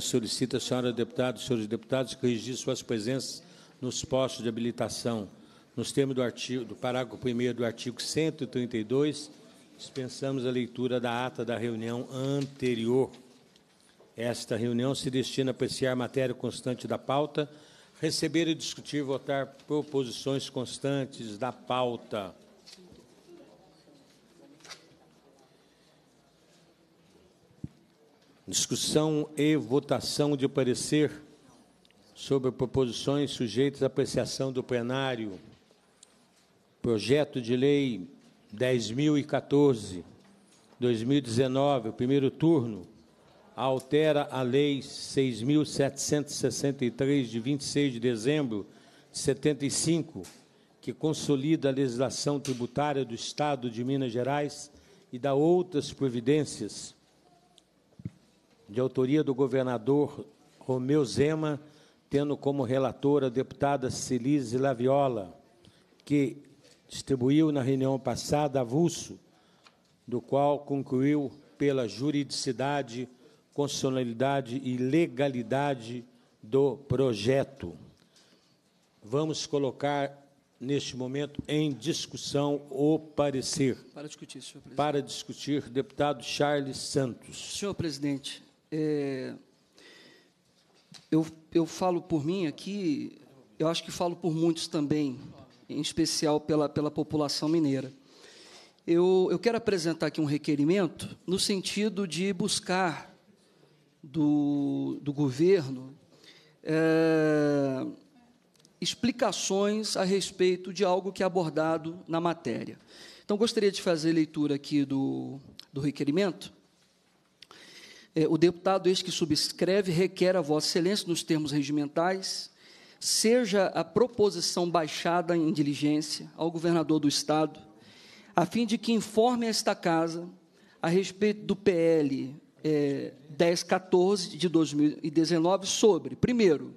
Solicita a senhora deputada e senhores deputados que registrem suas presenças nos postos de habilitação, nos termos do artigo do parágrafo 1 do artigo 132, dispensamos a leitura da ata da reunião anterior. Esta reunião se destina a apreciar matéria constante da pauta, receber e discutir, votar proposições constantes da pauta. Discussão e votação de parecer sobre proposições sujeitas à apreciação do plenário. Projeto de Lei 10.014, 2019, primeiro turno, altera a Lei 6.763, de 26 de dezembro de 75, que consolida a legislação tributária do Estado de Minas Gerais e dá outras providências de autoria do governador Romeu Zema, tendo como relatora a deputada Celise Laviola, que distribuiu na reunião passada avulso, do qual concluiu pela juridicidade, constitucionalidade e legalidade do projeto. Vamos colocar neste momento em discussão o parecer. Para discutir, senhor presidente. Para discutir, deputado Charles Santos. Senhor presidente, é, eu, eu falo por mim aqui, eu acho que falo por muitos também, em especial pela, pela população mineira. Eu, eu quero apresentar aqui um requerimento no sentido de buscar do, do governo é, explicações a respeito de algo que é abordado na matéria. Então, gostaria de fazer leitura aqui do, do requerimento. É, o deputado este que subscreve requer a Vossa Excelência, nos termos regimentais, seja a proposição baixada em diligência ao governador do Estado, a fim de que informe esta Casa a respeito do PL é, 1014 de 2019 sobre, primeiro,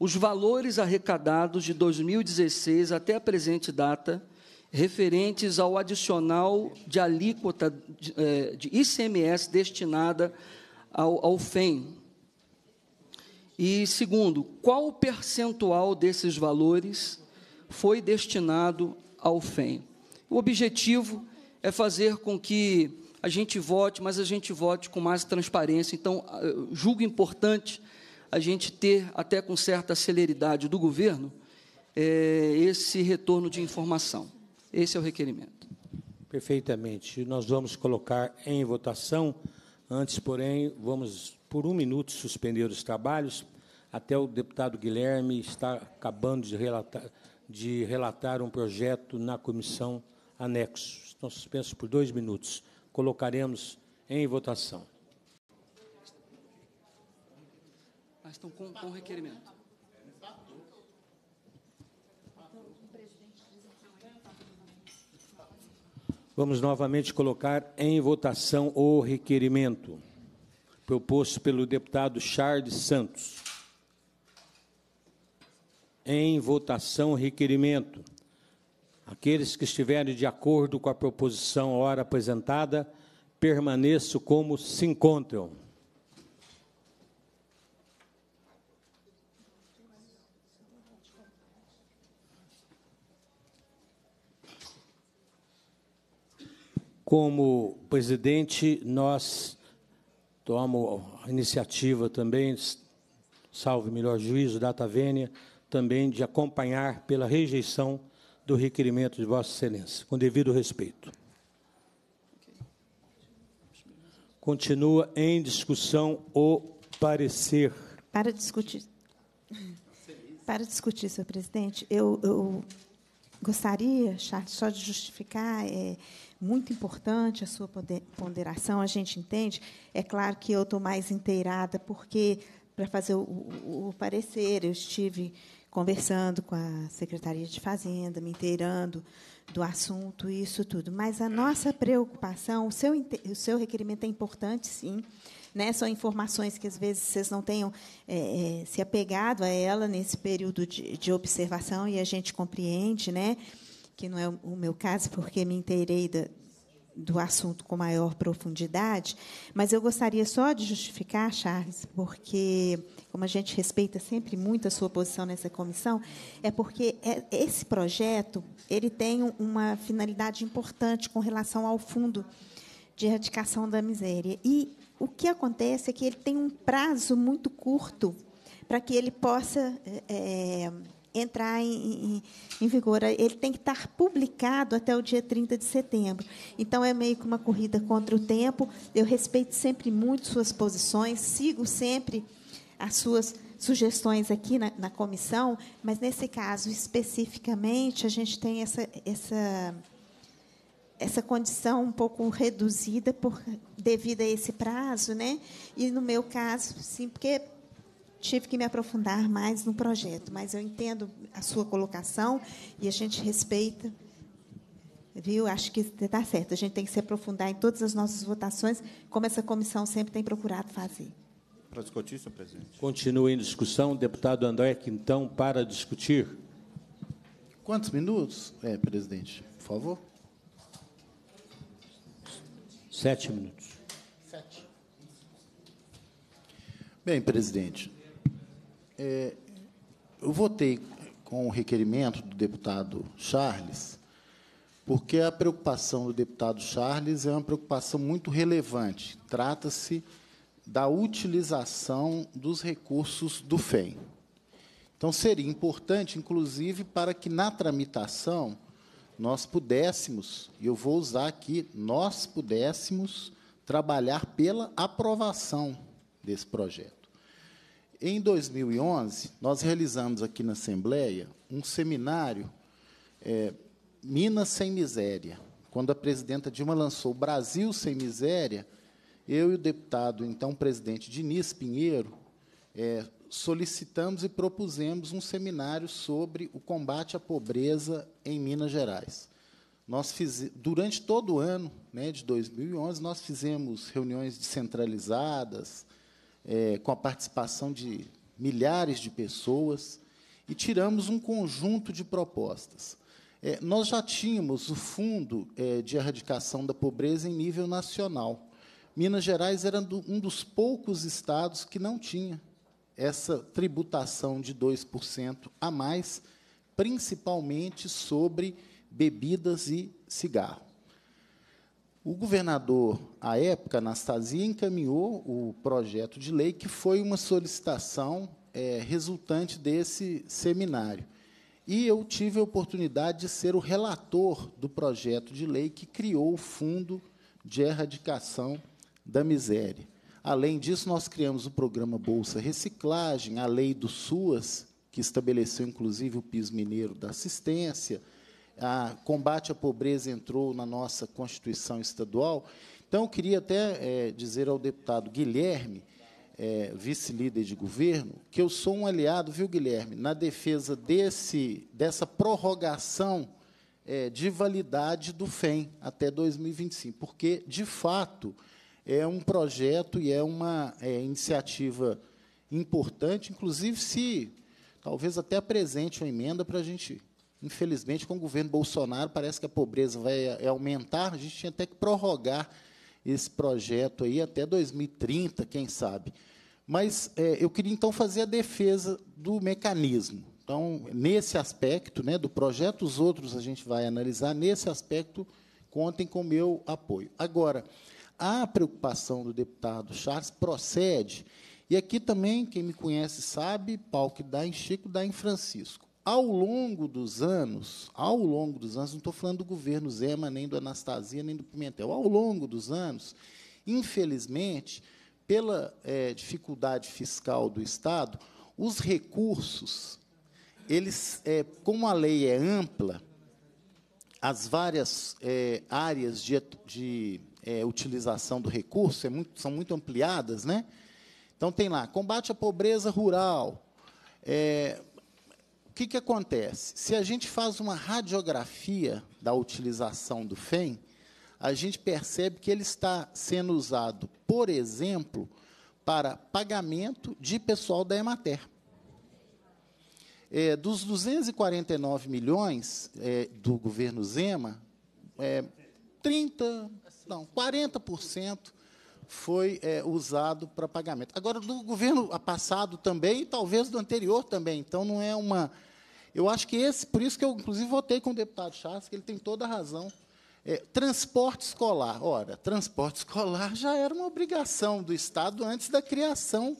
os valores arrecadados de 2016 até a presente data referentes ao adicional de alíquota de, é, de ICMS destinada ao, ao FEM? E segundo, qual o percentual desses valores foi destinado ao FEM? O objetivo é fazer com que a gente vote, mas a gente vote com mais transparência. Então, ah, julgo importante a gente ter, até com certa celeridade do governo, é, esse retorno de informação. Esse é o requerimento. Perfeitamente. Nós vamos colocar em votação. Antes, porém, vamos por um minuto suspender os trabalhos até o deputado Guilherme está acabando de relatar, de relatar um projeto na comissão anexo. Estão suspensos por dois minutos. Colocaremos em votação. Mas estão com, com requerimento. Vamos novamente colocar em votação o requerimento proposto pelo deputado Charles Santos. Em votação requerimento. Aqueles que estiverem de acordo com a proposição ora apresentada, permaneçam como se encontram. Como presidente, nós tomo a iniciativa também, salve melhor juízo, data vênia, também de acompanhar pela rejeição do requerimento de Vossa Excelência, com devido respeito. Continua em discussão o parecer. Para discutir. Para discutir, senhor presidente, eu, eu gostaria, Charles, só de justificar. É, muito importante a sua ponderação, a gente entende. É claro que eu estou mais inteirada, porque, para fazer o, o, o, parecer, eu estive conversando com a Secretaria de Fazenda, me inteirando do assunto, isso tudo. Mas a nossa preocupação, o seu, o seu requerimento é importante, sim. Né? São informações que, às vezes, vocês não tenham é, é se apegado a ela nesse período de, de observação, e a gente compreende, né? que não é o meu caso, porque me inteirei do assunto com maior profundidade, mas eu gostaria só de justificar, Charles, porque, como a gente respeita sempre muito a sua posição nessa comissão, é porque é, esse projeto ele tem uma finalidade importante com relação ao fundo de erradicação da miséria. E o que acontece é que ele tem um prazo muito curto para que ele possa. É, entrar em, em, em, vigor. Ele tem que estar publicado até o dia 30 de setembro. Então, é meio que uma corrida contra o tempo. Eu respeito sempre muito suas posições, sigo sempre as suas sugestões aqui na, na comissão, mas, nesse caso, especificamente, a gente tem essa, essa, essa condição um pouco reduzida por, devido a esse prazo. Né? E, no meu caso, sim, porque tive que me aprofundar mais no projeto, mas eu entendo a sua colocação e a gente respeita. Viu? Acho que está certo. A gente tem que se aprofundar em todas as nossas votações, como essa comissão sempre tem procurado fazer. Para discutir, senhor presidente. Continua em discussão. Deputado André Quintão, para discutir. Quantos minutos, é, presidente? Por favor. Sete minutos. Sete. Bem, presidente, é, eu votei com o requerimento do deputado Charles, porque a preocupação do deputado Charles é uma preocupação muito relevante. Trata-se da utilização dos recursos do FEM. Então, seria importante, inclusive, para que na tramitação nós pudéssemos, e eu vou usar aqui, nós pudéssemos trabalhar pela aprovação desse projeto. Em 2011, nós realizamos aqui na Assembleia um seminário é, Minas Sem Miséria. Quando a presidenta Dilma lançou Brasil Sem Miséria, eu e o deputado, então presidente Diniz Pinheiro, é, solicitamos e propusemos um seminário sobre o combate à pobreza em Minas Gerais. Nós fiz, durante todo o ano né, de 2011, nós fizemos reuniões descentralizadas, é, com a participação de milhares de pessoas, e tiramos um conjunto de propostas. É, nós já tínhamos o Fundo é, de Erradicação da Pobreza em nível nacional. Minas Gerais era do, um dos poucos estados que não tinha essa tributação de 2% a mais, principalmente sobre bebidas e cigarro. O governador, à época, Anastasia, encaminhou o projeto de lei, que foi uma solicitação é, resultante desse seminário. E eu tive a oportunidade de ser o relator do projeto de lei que criou o Fundo de Erradicação da Miséria. Além disso, nós criamos o programa Bolsa Reciclagem, a lei do SUAS, que estabeleceu, inclusive, o PIS mineiro da assistência, a combate à pobreza entrou na nossa Constituição Estadual. Então, eu queria até é, dizer ao deputado Guilherme, é, vice-líder de governo, que eu sou um aliado, viu, Guilherme, na defesa desse, dessa prorrogação é, de validade do FEM até 2025, porque, de fato, é um projeto e é uma é, iniciativa importante, inclusive se talvez até apresente uma emenda para a gente Infelizmente, com o governo Bolsonaro, parece que a pobreza vai eh, aumentar. A gente tinha até que prorrogar esse projeto aí até 2030, quem sabe. Mas é, eu queria então fazer a defesa do mecanismo. Então, nesse aspecto né, do projeto, os outros a gente vai analisar. Nesse aspecto, contem com o meu apoio. Agora, a preocupação do deputado Charles procede, e aqui também, quem me conhece sabe, pau que dá em Chico, dá em Francisco. Ao longo dos anos, ao longo dos anos, não estou falando do governo Zema, nem do Anastasia, nem do Pimentel, ao longo dos anos, infelizmente, pela é, dificuldade fiscal do Estado, os recursos, eles, é, como a lei é ampla, as várias é, áreas de, de é, utilização do recurso é muito, são muito ampliadas, né? Então tem lá combate à pobreza rural, é, o que, que acontece? Se a gente faz uma radiografia da utilização do FEM, a gente percebe que ele está sendo usado, por exemplo, para pagamento de pessoal da Emater. É, dos 249 milhões é, do governo Zema, é, 30, não, 40% foi é, usado para pagamento. Agora, do governo passado também, e talvez do anterior também. Então, não é uma. Eu acho que esse, por isso que eu, inclusive, votei com o deputado Charles, que ele tem toda a razão. É, transporte escolar. Ora, transporte escolar já era uma obrigação do Estado antes da criação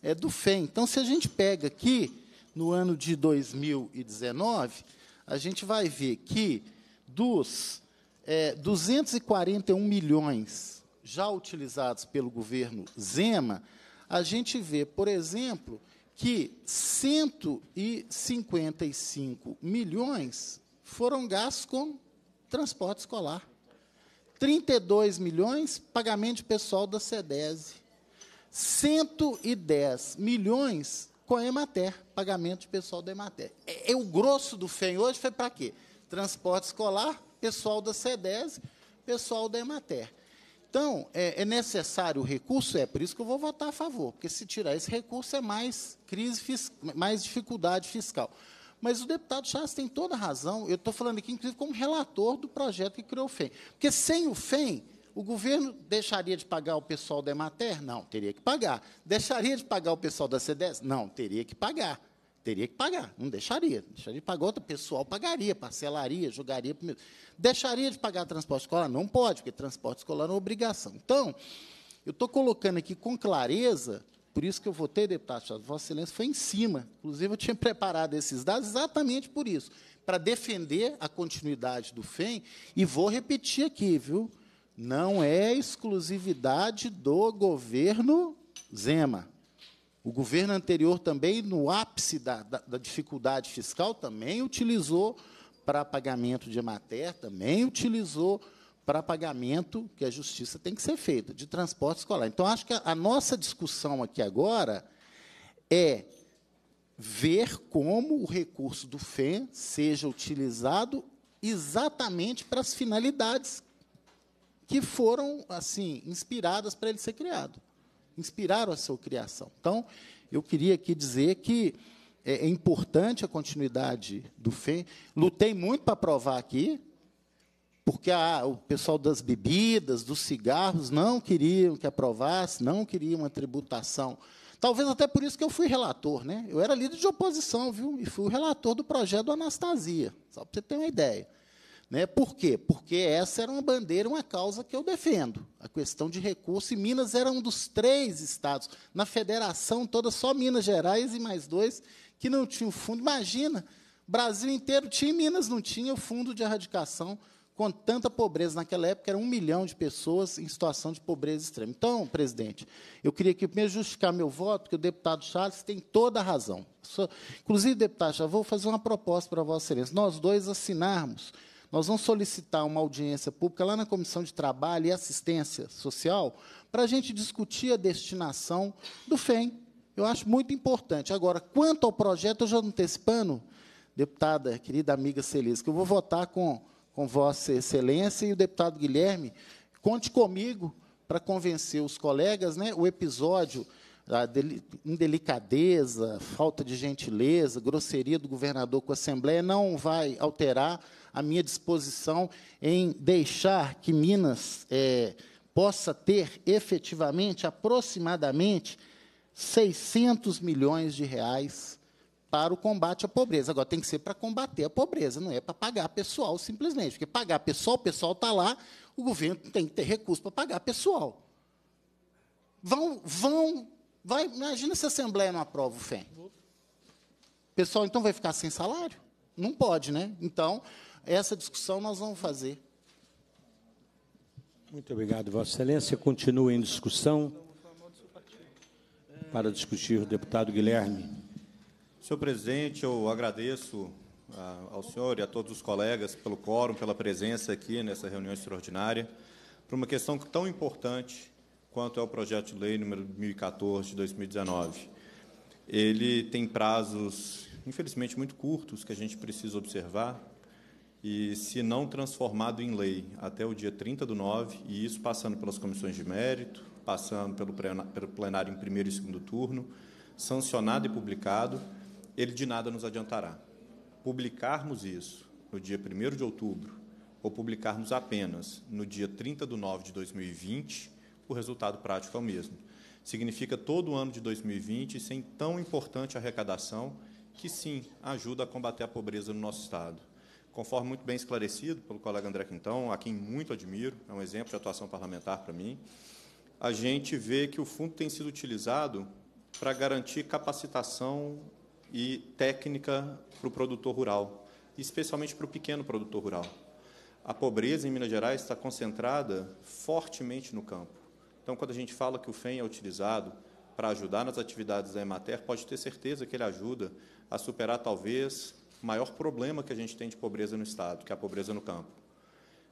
é, do FEM. Então, se a gente pega aqui, no ano de 2019, a gente vai ver que dos é, 241 milhões já utilizados pelo governo Zema, a gente vê, por exemplo, que 155 milhões foram gastos com transporte escolar. 32 milhões, pagamento de pessoal da SEDESE. 110 milhões com a Emater, pagamento de pessoal da Emater. É, é o grosso do FEM hoje foi para quê? Transporte escolar, pessoal da SEDESE, pessoal da Emater. Então, é, é necessário o recurso? É, por isso que eu vou votar a favor, porque se tirar esse recurso é mais crise, mais dificuldade fiscal. Mas o deputado Chaves tem toda a razão, eu estou falando aqui, inclusive, como relator do projeto que criou o FEM. Porque sem o FEM, o governo deixaria de pagar o pessoal da Emater? Não, teria que pagar. Deixaria de pagar o pessoal da CDES? Não, teria que pagar. Teria que pagar, não deixaria. Deixaria de pagar, outro pessoal pagaria, parcelaria, jogaria. Deixaria de pagar transporte escolar? Não pode, porque transporte escolar é uma obrigação. Então, eu estou colocando aqui com clareza, por isso que eu votei, deputado Chaves, Vossa Excelência foi em cima. Inclusive, eu tinha preparado esses dados exatamente por isso, para defender a continuidade do FEM, e vou repetir aqui, viu? Não é exclusividade do governo Zema. O governo anterior também, no ápice da, da, da dificuldade fiscal, também utilizou para pagamento de emater, também utilizou para pagamento que a justiça tem que ser feita, de transporte escolar. Então, acho que a, a nossa discussão aqui agora é ver como o recurso do FEM seja utilizado exatamente para as finalidades que foram assim inspiradas para ele ser criado inspiraram a sua criação. Então, eu queria aqui dizer que é, é importante a continuidade do FEM. Lutei muito para provar aqui, porque a, ah, o pessoal das bebidas, dos cigarros, não queriam que aprovasse, não queriam uma tributação. Talvez até por isso que eu fui relator. Né? Eu era líder de oposição, viu? E fui o relator do projeto do Anastasia, só para você ter uma ideia. Né? Por quê? Porque essa era uma bandeira, uma causa que eu defendo, a questão de recurso. E Minas era um dos três estados, na federação toda, só Minas Gerais e mais dois, que não tinham fundo. Imagina, Brasil inteiro tinha e Minas não tinha o fundo de erradicação com tanta pobreza naquela época, era um milhão de pessoas em situação de pobreza extrema. Então, presidente, eu queria aqui primeiro justificar meu voto, porque o deputado Charles tem toda a razão. Inclusive, deputado, já vou fazer uma proposta para a Vossa Excelência. Nós dois assinarmos nós vamos solicitar uma audiência pública lá na Comissão de Trabalho e Assistência Social para a gente discutir a destinação do FEM. Eu acho muito importante. Agora, quanto ao projeto, eu já antecipando, deputada, querida amiga Celis, que eu vou votar com, com Vossa Excelência e o deputado Guilherme. Conte comigo para convencer os colegas, né, o episódio da indelicadeza, falta de gentileza, grosseria do governador com a Assembleia não vai alterar a minha disposição em deixar que Minas é, possa ter efetivamente aproximadamente 600 milhões de reais para o combate à pobreza. Agora, tem que ser para combater a pobreza, não é para pagar pessoal simplesmente. Porque pagar pessoal, o pessoal está lá, o governo tem que ter recurso para pagar pessoal. Vão, vão, vai, imagina se a Assembleia não aprova o FEM. O pessoal, então, vai ficar sem salário? Não pode, né? Então, essa discussão nós vamos fazer. Muito obrigado, Vossa Excelência. Continua em discussão. Para discutir o deputado Guilherme. Senhor presidente, eu agradeço ah, ao senhor e a todos os colegas pelo quórum, pela presença aqui nessa reunião extraordinária, por uma questão tão importante quanto é o projeto de lei número 1014 de 2019. Ele tem prazos, infelizmente, muito curtos que a gente precisa observar, e, se não transformado em lei, até o dia 30 do 9, e isso passando pelas comissões de mérito, passando pelo plenário em primeiro e segundo turno, sancionado e publicado, ele de nada nos adiantará. Publicarmos isso no dia 1 de outubro ou publicarmos apenas no dia 30 de 9 de 2020, o resultado prático é o mesmo. Significa todo o ano de 2020 sem tão importante arrecadação que, sim, ajuda a combater a pobreza no nosso Estado conforme muito bem esclarecido pelo colega André Quintão, a quem muito admiro, é um exemplo de atuação parlamentar para mim, a gente vê que o fundo tem sido utilizado para garantir capacitação e técnica para o produtor rural, especialmente para o pequeno produtor rural. A pobreza em Minas Gerais está concentrada fortemente no campo. Então, quando a gente fala que o FEM é utilizado para ajudar nas atividades da Emater, pode ter certeza que ele ajuda a superar, talvez, maior problema que a gente tem de pobreza no Estado, que é a pobreza no campo.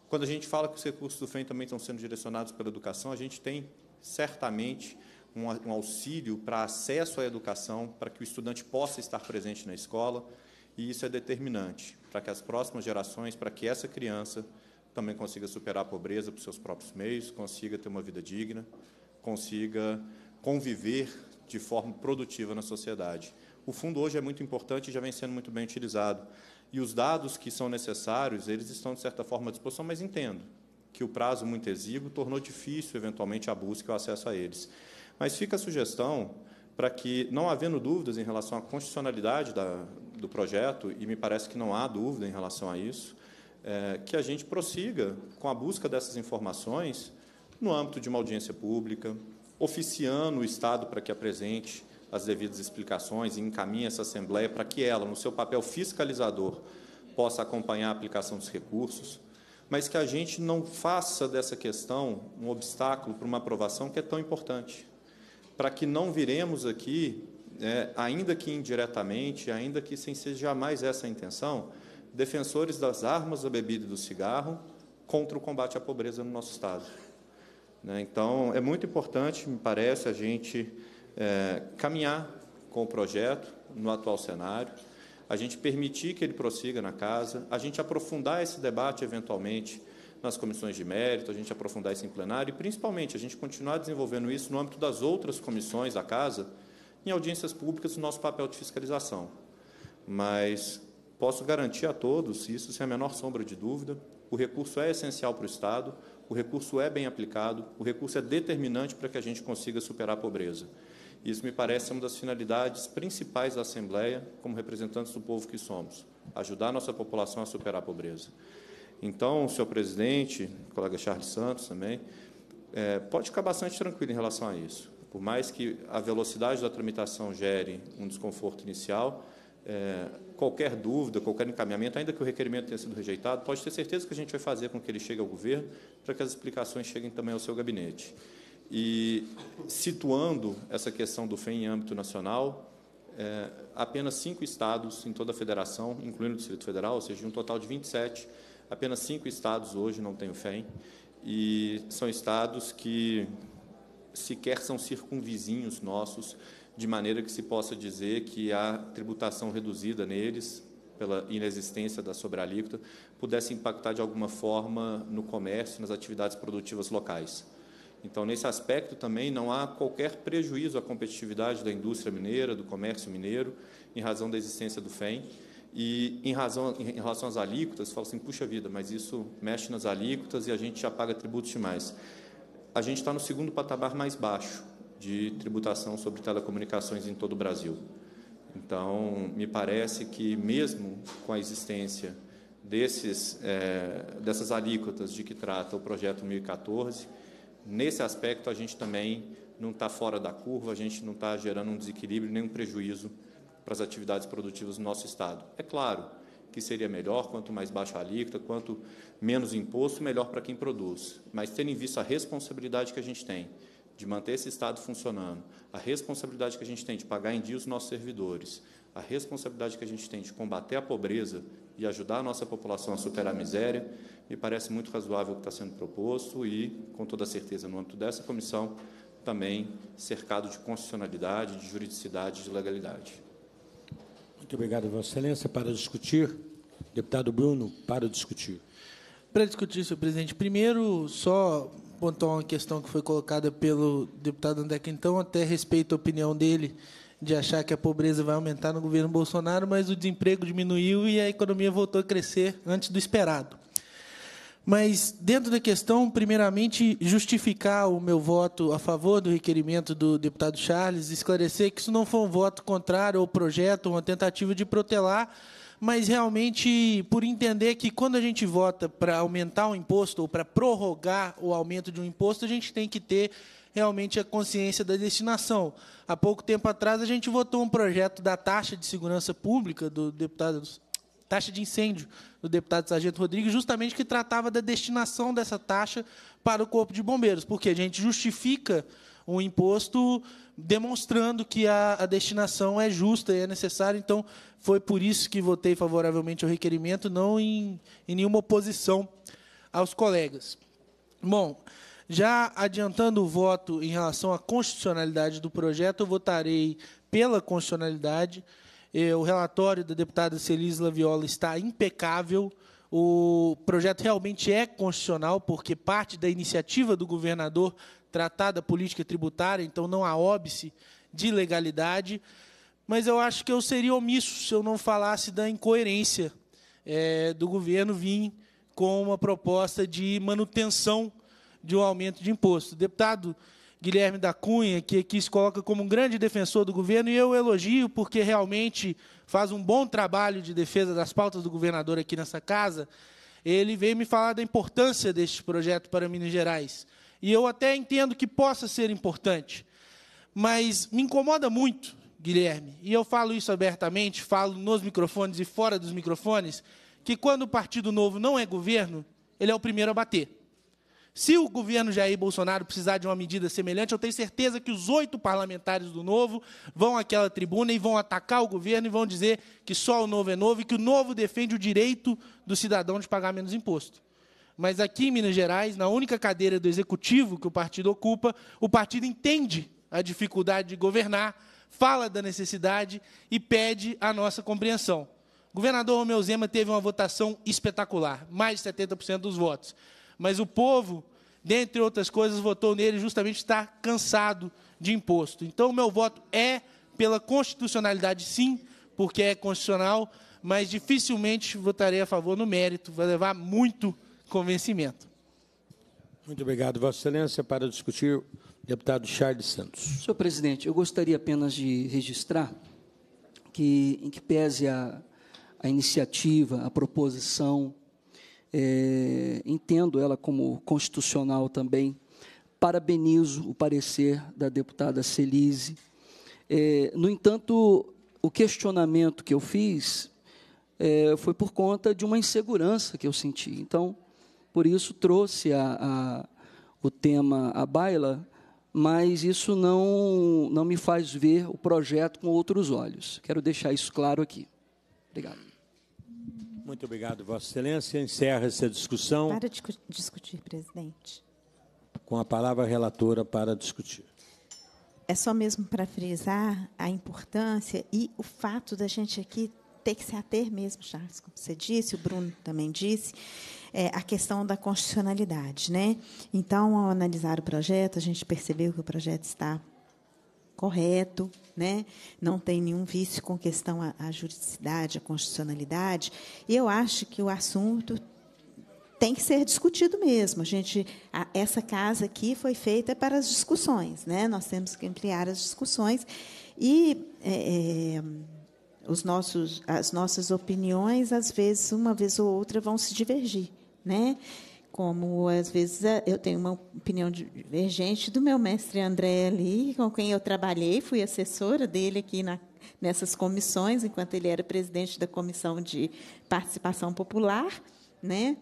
Quando a gente fala que os recursos do FEM também estão sendo direcionados pela educação, a gente tem certamente um, um auxílio para acesso à educação, para que o estudante possa estar presente na escola, e isso é determinante para que as próximas gerações, para que essa criança também consiga superar a pobreza por seus próprios meios, consiga ter uma vida digna, consiga conviver de forma produtiva na sociedade o fundo hoje é muito importante e já vem sendo muito bem utilizado. E os dados que são necessários, eles estão, de certa forma, à disposição, mas entendo que o prazo muito exíguo tornou difícil, eventualmente, a busca e o acesso a eles. Mas fica a sugestão para que, não havendo dúvidas em relação à constitucionalidade da, do projeto, e me parece que não há dúvida em relação a isso, é, que a gente prossiga com a busca dessas informações no âmbito de uma audiência pública, oficiando o Estado para que apresente as devidas explicações e encaminha essa Assembleia para que ela, no seu papel fiscalizador, possa acompanhar a aplicação dos recursos, mas que a gente não faça dessa questão um obstáculo para uma aprovação que é tão importante, para que não viremos aqui, é, ainda que indiretamente, ainda que sem ser jamais essa a intenção, defensores das armas, da bebida e do cigarro contra o combate à pobreza no nosso Estado. Né? Então, é muito importante, me parece, a gente é, caminhar com o projeto no atual cenário, a gente permitir que ele prossiga na casa, a gente aprofundar esse debate eventualmente nas comissões de mérito, a gente aprofundar isso em plenário e, principalmente, a gente continuar desenvolvendo isso no âmbito das outras comissões da casa, em audiências públicas, no nosso papel de fiscalização. Mas posso garantir a todos, isso sem a menor sombra de dúvida, o recurso é essencial para o Estado, o recurso é bem aplicado, o recurso é determinante para que a gente consiga superar a pobreza. Isso me parece uma das finalidades principais da Assembleia, como representantes do povo que somos, ajudar a nossa população a superar a pobreza. Então, senhor presidente, colega Charles Santos também, é, pode ficar bastante tranquilo em relação a isso. Por mais que a velocidade da tramitação gere um desconforto inicial, é, qualquer dúvida, qualquer encaminhamento, ainda que o requerimento tenha sido rejeitado, pode ter certeza que a gente vai fazer com que ele chegue ao governo, para que as explicações cheguem também ao seu gabinete. E situando essa questão do FEM em âmbito nacional, é, apenas cinco estados em toda a federação, incluindo o Distrito Federal, ou seja, de um total de 27, apenas cinco estados hoje não têm o FEM, e são estados que sequer são circunvizinhos nossos, de maneira que se possa dizer que a tributação reduzida neles, pela inexistência da sobrealíquota, pudesse impactar de alguma forma no comércio, nas atividades produtivas locais. Então, nesse aspecto também não há qualquer prejuízo à competitividade da indústria mineira, do comércio mineiro, em razão da existência do FEM. E em, razão, em relação às alíquotas, fala assim, puxa vida, mas isso mexe nas alíquotas e a gente já paga tributos demais. A gente está no segundo patamar mais baixo de tributação sobre telecomunicações em todo o Brasil. Então, me parece que mesmo com a existência desses, é, dessas alíquotas de que trata o projeto 1014, nesse aspecto, a gente também não está fora da curva, a gente não está gerando um desequilíbrio nem um prejuízo para as atividades produtivas do nosso Estado. É claro que seria melhor, quanto mais baixa a alíquota, quanto menos imposto, melhor para quem produz. Mas, tendo em vista a responsabilidade que a gente tem de manter esse Estado funcionando, a responsabilidade que a gente tem de pagar em dia os nossos servidores, a responsabilidade que a gente tem de combater a pobreza e ajudar a nossa população a superar a miséria, me parece muito razoável o que está sendo proposto e, com toda certeza, no âmbito dessa comissão, também cercado de constitucionalidade, de juridicidade e de legalidade. Muito obrigado, Vossa Excelência. Para discutir, deputado Bruno, para discutir. Para discutir, senhor presidente, primeiro, só pontuar uma questão que foi colocada pelo deputado André Quintão, até respeito à opinião dele de achar que a pobreza vai aumentar no governo Bolsonaro, mas o desemprego diminuiu e a economia voltou a crescer antes do esperado. Mas, dentro da questão, primeiramente, justificar o meu voto a favor do requerimento do deputado Charles, esclarecer que isso não foi um voto contrário ao projeto, uma tentativa de protelar, mas realmente por entender que quando a gente vota para aumentar o imposto ou para prorrogar o aumento de um imposto, a gente tem que ter realmente a consciência da destinação. Há pouco tempo atrás, a gente votou um projeto da taxa de segurança pública do deputado taxa de incêndio do deputado Sargento Rodrigues, justamente que tratava da destinação dessa taxa para o Corpo de Bombeiros, porque a gente justifica o imposto demonstrando que a, a destinação é justa e é necessária. Então, foi por isso que votei favoravelmente ao requerimento, não em, em nenhuma oposição aos colegas. Bom, já adiantando o voto em relação à constitucionalidade do projeto, eu votarei pela constitucionalidade o relatório da deputada Celise Laviola está impecável. O projeto realmente é constitucional, porque parte da iniciativa do governador tratar da política tributária, então não há óbice de legalidade. Mas eu acho que eu seria omisso se eu não falasse da incoerência é, do governo vir com uma proposta de manutenção de um aumento de imposto. Deputado Guilherme da Cunha, que aqui se coloca como um grande defensor do governo, e eu elogio porque realmente faz um bom trabalho de defesa das pautas do governador aqui nessa casa. Ele veio me falar da importância deste projeto para Minas Gerais. E eu até entendo que possa ser importante, mas me incomoda muito, Guilherme, e eu falo isso abertamente, falo nos microfones e fora dos microfones, que quando o Partido Novo não é governo, ele é o primeiro a bater. Se o governo Jair Bolsonaro precisar de uma medida semelhante, eu tenho certeza que os oito parlamentares do Novo vão àquela tribuna e vão atacar o governo e vão dizer que só o Novo é novo e que o Novo defende o direito do cidadão de pagar menos imposto. Mas aqui em Minas Gerais, na única cadeira do executivo que o partido ocupa, o partido entende a dificuldade de governar, fala da necessidade e pede a nossa compreensão. O governador Romeu Zema teve uma votação espetacular, mais de 70% dos votos. Mas o povo, dentre outras coisas, votou nele justamente está cansado de imposto. Então, o meu voto é pela constitucionalidade, sim, porque é constitucional, mas dificilmente votarei a favor no mérito, vai levar muito convencimento. Muito obrigado, Vossa Excelência. Para discutir, deputado Charles Santos. Senhor presidente, eu gostaria apenas de registrar que, em que pese a, a iniciativa, a proposição, é, entendo ela como constitucional também. Parabenizo o parecer da deputada Celise. É, no entanto, o questionamento que eu fiz é, foi por conta de uma insegurança que eu senti. Então, por isso trouxe a, a, o tema à baila, mas isso não, não me faz ver o projeto com outros olhos. Quero deixar isso claro aqui. Obrigado. Muito obrigado, Vossa Excelência. Encerra essa discussão. Para discu discutir, presidente. Com a palavra a relatora para discutir. É só mesmo para frisar a importância e o fato da gente aqui ter que se ater mesmo, Charles, como você disse, o Bruno também disse, é, a questão da constitucionalidade. Né? Então, ao analisar o projeto, a gente percebeu que o projeto está correto, né? não tem nenhum vício com questão à, à juridicidade, à constitucionalidade, e eu acho que o assunto tem que ser discutido mesmo. A gente, a, essa casa aqui foi feita para as discussões, né? nós temos que ampliar as discussões e é, é os nossos, as nossas opiniões, às vezes, uma vez ou outra, vão se divergir. Né? como às vezes é, eu tenho uma opinião divergente do meu mestre André ali, com quem eu trabalhei, fui assessora dele aqui na, nessas comissões, enquanto ele era presidente da Comissão de Participação Popular, né?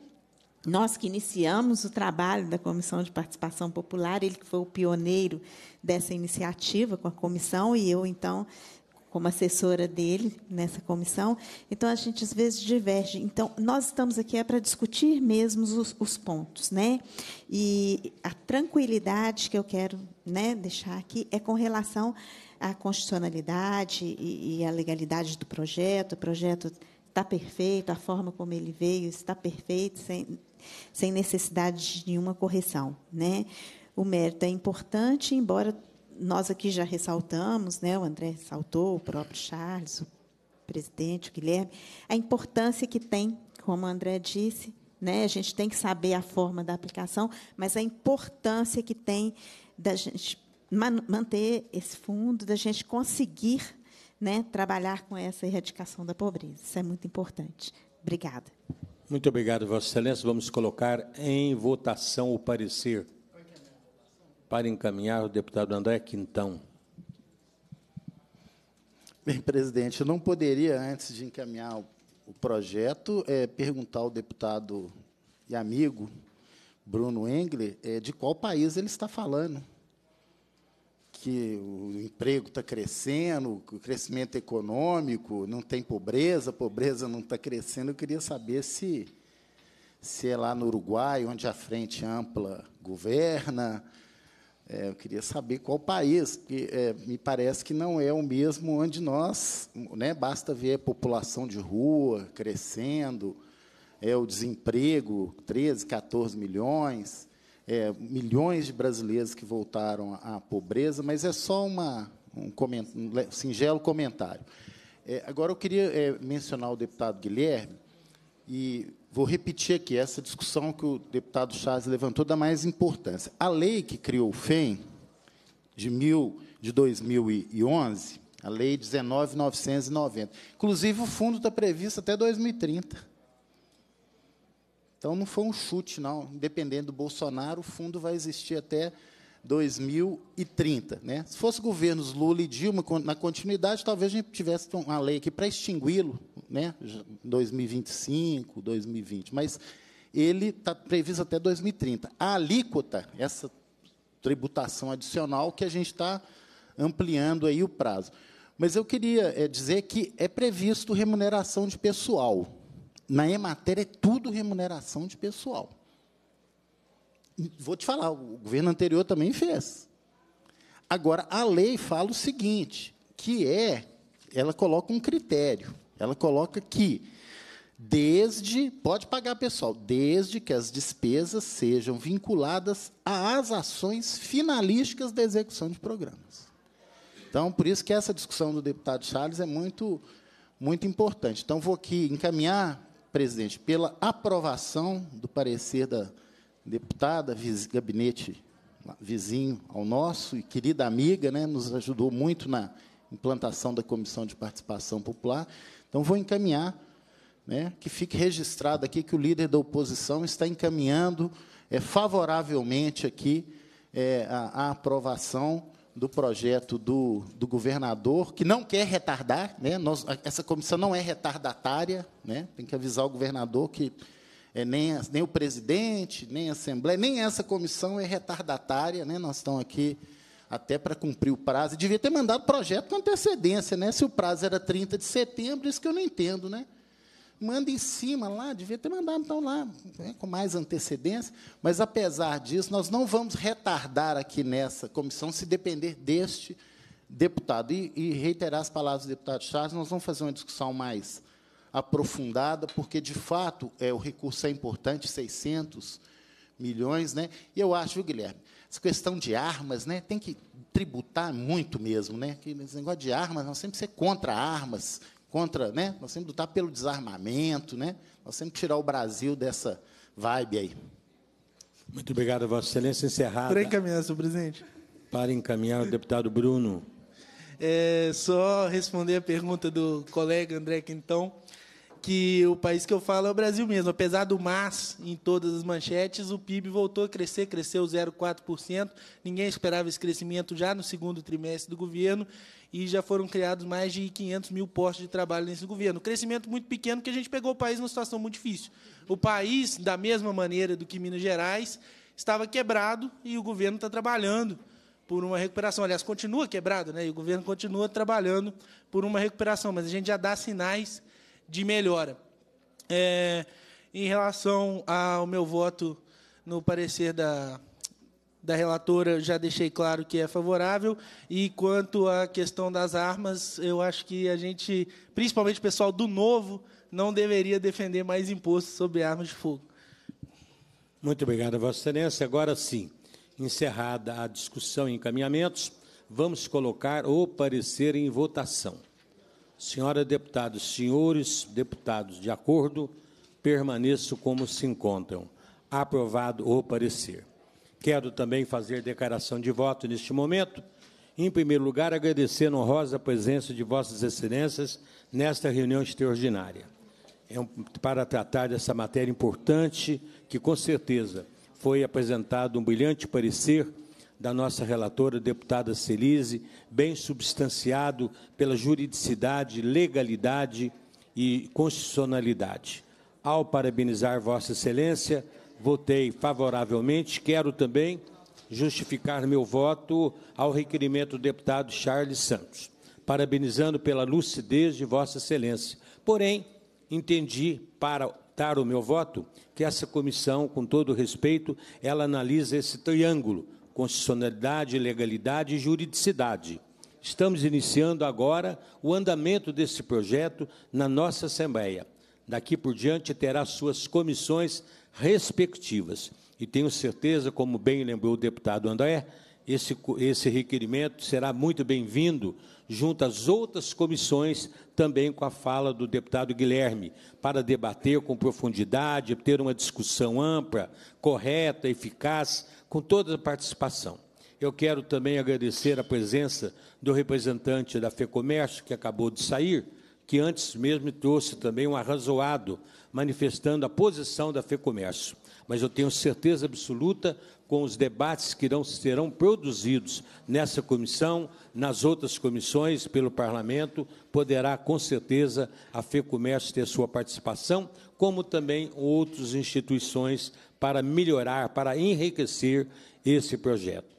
Nós que iniciamos o trabalho da Comissão de Participação Popular, ele que foi o pioneiro dessa iniciativa com a comissão, e eu, então, como assessora dele nessa comissão. Então, a gente às vezes diverge. Então, nós estamos aqui é para discutir mesmo os, os, pontos. Né? E a tranquilidade que eu quero né, deixar aqui é com relação à constitucionalidade e, e à legalidade do projeto. O projeto está perfeito, a forma como ele veio está perfeito, sem, sem necessidade de nenhuma correção. Né? O mérito é importante, embora nós aqui já ressaltamos, né, o André ressaltou, o próprio Charles, o presidente, o Guilherme, a importância que tem, como o André disse, né, a gente tem que saber a forma da aplicação, mas a importância que tem da gente manter esse fundo, da gente conseguir né, trabalhar com essa erradicação da pobreza. Isso é muito importante. Obrigada. Muito obrigado, Vossa Excelência. Vamos colocar em votação o parecer para encaminhar o deputado André Quintão. Bem, presidente, eu não poderia, antes de encaminhar o projeto, é, perguntar ao deputado e amigo Bruno Engler é, de qual país ele está falando. Que o emprego está crescendo, o crescimento econômico, não tem pobreza, a pobreza não está crescendo. Eu queria saber se, se é lá no Uruguai, onde a Frente Ampla governa, é, eu queria saber qual país, porque é, me parece que não é o mesmo onde nós. Né, basta ver a população de rua crescendo, é, o desemprego 13, 14 milhões, é, milhões de brasileiros que voltaram à pobreza, mas é só uma, um, coment, um singelo comentário. É, agora, eu queria é, mencionar o deputado Guilherme, e Vou repetir aqui essa discussão que o deputado Chaves levantou da mais importância. A lei que criou o FEM, de, mil, de 2011, a lei 19.990, inclusive o fundo está previsto até 2030. Então, não foi um chute, não. Independente do Bolsonaro, o fundo vai existir até 2030. Né? Se fosse governos Lula e Dilma na continuidade, talvez a gente tivesse uma lei aqui para extingui-lo, né? 2025, 2020. Mas ele está previsto até 2030. A alíquota, essa tributação adicional que a gente está ampliando aí o prazo. Mas eu queria é, dizer que é previsto remuneração de pessoal. Na EMATER é tudo remuneração de pessoal vou te falar, o governo anterior também fez. Agora, a lei fala o seguinte, que é, ela coloca um critério, ela coloca que desde, pode pagar pessoal, desde que as despesas sejam vinculadas às ações finalísticas da execução de programas. Então, por isso que essa discussão do deputado Charles é muito, muito importante. Então, vou aqui encaminhar, presidente, pela aprovação do parecer da deputada, viz, gabinete vizinho ao nosso, e querida amiga, né, nos ajudou muito na implantação da Comissão de Participação Popular. Então, vou encaminhar, né, que fique registrado aqui que o líder da oposição está encaminhando é, favoravelmente aqui é, a, a, aprovação do projeto do, do, governador, que não quer retardar, né, nós, essa comissão não é retardatária, né, tem que avisar o governador que é, nem, a, nem o presidente, nem a Assembleia, nem essa comissão é retardatária. Né? Nós estamos aqui até para cumprir o prazo. Devia ter mandado projeto com antecedência, né? Se o prazo era 30 de setembro, isso que eu não entendo, né? Manda em cima lá, devia ter mandado então lá, né? com mais antecedência. Mas apesar disso, nós não vamos retardar aqui nessa comissão se depender deste deputado. E, e reiterar as palavras do deputado Charles, nós vamos fazer uma discussão mais aprofundada, porque, de fato, é, o recurso é importante, 600 milhões. Né? E eu acho, viu, Guilherme, essa questão de armas né, tem que tributar muito mesmo. Né? Que esse negócio de armas, nós temos que ser contra armas, contra, né? nós sempre que lutar pelo desarmamento, né? nós temos que tirar o Brasil dessa vibe aí. Muito obrigado, Vossa Excelência. Encerrado. Para encaminhar, senhor presidente. Para encaminhar, o deputado Bruno. É, só responder a pergunta do colega André Quintão que o país que eu falo é o Brasil mesmo. Apesar do mas em todas as manchetes, o PIB voltou a crescer, cresceu 0,4%. Ninguém esperava esse crescimento já no segundo trimestre do governo e já foram criados mais de 500 mil postos de trabalho nesse governo. Um crescimento muito pequeno, que a gente pegou o país numa situação muito difícil. O país, da mesma maneira do que Minas Gerais, estava quebrado e o governo está trabalhando por uma recuperação. Aliás, continua quebrado, né? e o governo continua trabalhando por uma recuperação, mas a gente já dá sinais de melhora. É, em relação ao meu voto no parecer da, da relatora, já deixei claro que é favorável. E quanto à questão das armas, eu acho que a gente, principalmente o pessoal do novo, não deveria defender mais impostos sobre armas de fogo. Muito obrigado, Vossa Excelência. Agora sim, encerrada a discussão e encaminhamentos, vamos colocar o parecer em votação. Senhora deputada, senhores deputados, de acordo, permaneço como se encontram. Aprovado o parecer. Quero também fazer declaração de voto neste momento. Em primeiro lugar, agradecer honrosa presença de Vossas Excelências nesta reunião extraordinária. É um, para tratar dessa matéria importante, que com certeza foi apresentado um brilhante parecer da nossa relatora, deputada Celise, bem substanciado pela juridicidade, legalidade e constitucionalidade. Ao parabenizar Vossa Excelência, votei favoravelmente. Quero também justificar meu voto ao requerimento do deputado Charles Santos, parabenizando pela lucidez de Vossa Excelência. Porém, entendi para dar o meu voto que essa comissão, com todo respeito, ela analisa esse triângulo constitucionalidade, legalidade e juridicidade. Estamos iniciando agora o andamento desse projeto na nossa Assembleia. Daqui por diante terá suas comissões respectivas. E tenho certeza, como bem lembrou o deputado André, esse, esse requerimento será muito bem-vindo junto às outras comissões também com a fala do deputado Guilherme, para debater com profundidade, ter uma discussão ampla, correta, eficaz, com toda a participação. Eu quero também agradecer a presença do representante da FEComércio, que acabou de sair, que antes mesmo trouxe também um arrazoado, manifestando a posição da FEComércio. Mas eu tenho certeza absoluta com os debates que irão, serão produzidos nessa comissão, nas outras comissões pelo Parlamento, poderá, com certeza, a FEComércio ter sua participação, como também outras instituições, para melhorar, para enriquecer esse projeto.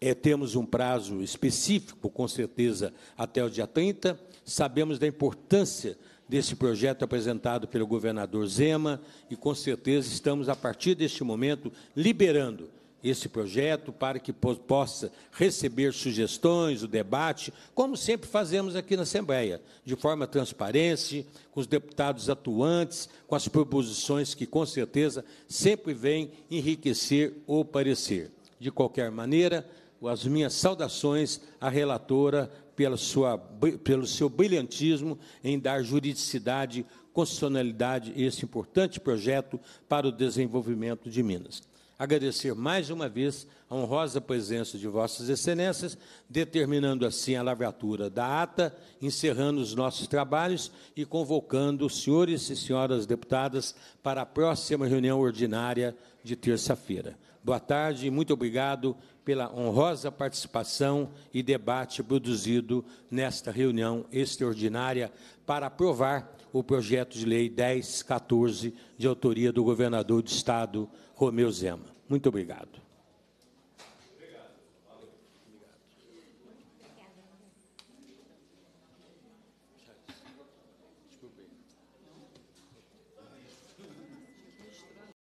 É, temos um prazo específico, com certeza, até o dia 30. Sabemos da importância desse projeto apresentado pelo governador Zema e, com certeza, estamos, a partir deste momento, liberando esse projeto para que possa receber sugestões, o debate, como sempre fazemos aqui na Assembleia, de forma transparente, com os deputados atuantes, com as proposições que, com certeza, sempre vêm enriquecer o parecer. De qualquer maneira, as minhas saudações à relatora pela sua, pelo seu brilhantismo em dar juridicidade, constitucionalidade a esse importante projeto para o desenvolvimento de Minas agradecer mais uma vez a honrosa presença de Vossas Excelências, determinando assim a lavratura da ata, encerrando os nossos trabalhos e convocando os senhores e senhoras deputadas para a próxima reunião ordinária de terça-feira. Boa tarde e muito obrigado pela honrosa participação e debate produzido nesta reunião extraordinária para aprovar o projeto de lei 1014, de autoria do governador do Estado, Romeu Zema. Muito obrigado.